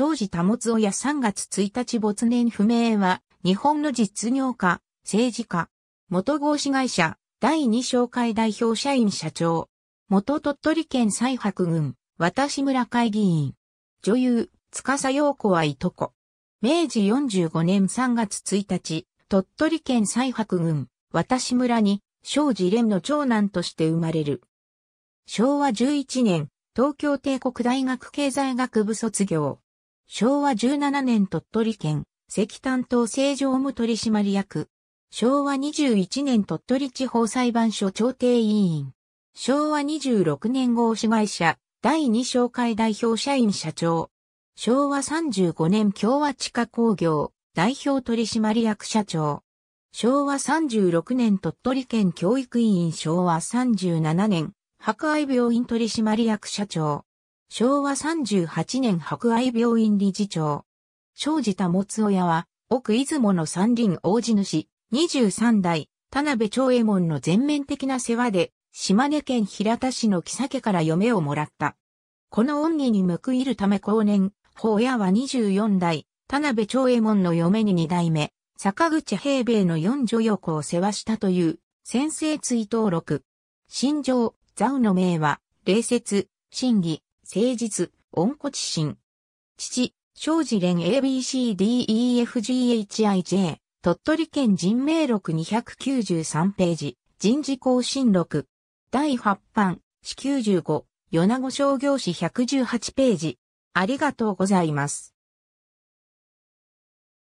庄司保夫や3月1日没年不明は、日本の実業家、政治家、元合資会社、第2商会代表社員社長、元鳥取県西白郡、私村会議員、女優、司陽子はいとこ。明治45年3月1日、鳥取県西白郡、私村に、庄司蓮の長男として生まれる。昭和11年、東京帝国大学経済学部卒業。昭和17年鳥取県石炭島政常務取締役。昭和21年鳥取地方裁判所調停委員。昭和26年合資会社第2商会代表社員社長。昭和35年共和地下工業代表取締役社長。昭和36年鳥取県教育委員昭和37年博愛病院取締役社長。昭和38年博愛病院理事長。生じた持つ親は、奥出雲の三輪大地主、23代、田辺長右衛門の全面的な世話で、島根県平田市の木酒から嫁をもらった。この恩義に報いるため後年、法親は24代、田辺長右衛門の嫁に2代目、坂口平兵衛の四女横を世話したという、先生追悼録。心情、座右の名は、礼節、真偽、誠実、温故知新。父、庄司連 ABCDEFGHIJ、鳥取県人名録293ページ、人事更新録。第8版、四95、米子商業誌118ページ。ありがとうございます。